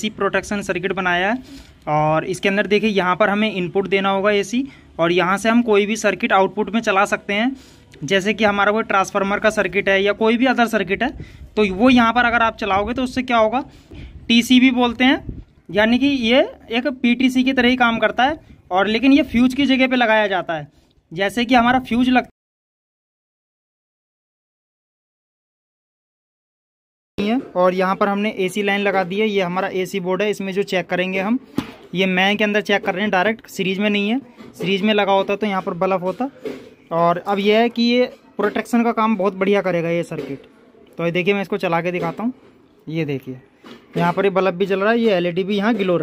सी protection circuit बनाया है और इसके अंदर देखिए यहाँ पर हमें इनपुट देना होगा एसी और यहाँ से हम कोई भी सर्किट आउटपुट में चला सकते हैं जैसे कि हमारा कोई ट्रांसफार्मर का सर्किट है या कोई भी अदर सर्किट है तो वो यहाँ पर अगर आप चलाओगे तो उससे क्या होगा टी बोलते हैं यानी कि ये एक पी की तरह ही काम करता है और लेकिन ये फ्यूज की जगह पर लगाया जाता है जैसे कि हमारा फ्यूज लगता है और यहाँ पर हमने एसी लाइन लगा दी है ये हमारा एसी बोर्ड है इसमें जो चेक करेंगे हम ये मैं के अंदर चेक कर रहे हैं डायरेक्ट सीरीज में नहीं है सीरीज में लगा होता तो यहाँ पर बल्ब होता और अब यह है कि ये प्रोटेक्शन का काम बहुत बढ़िया करेगा ये सर्किट तो ये देखिए मैं इसको चला के दिखाता हूँ ये देखिए यहाँ पर ये बल्ब भी जल रहा है ये एल e भी यहाँ ग्लो रहा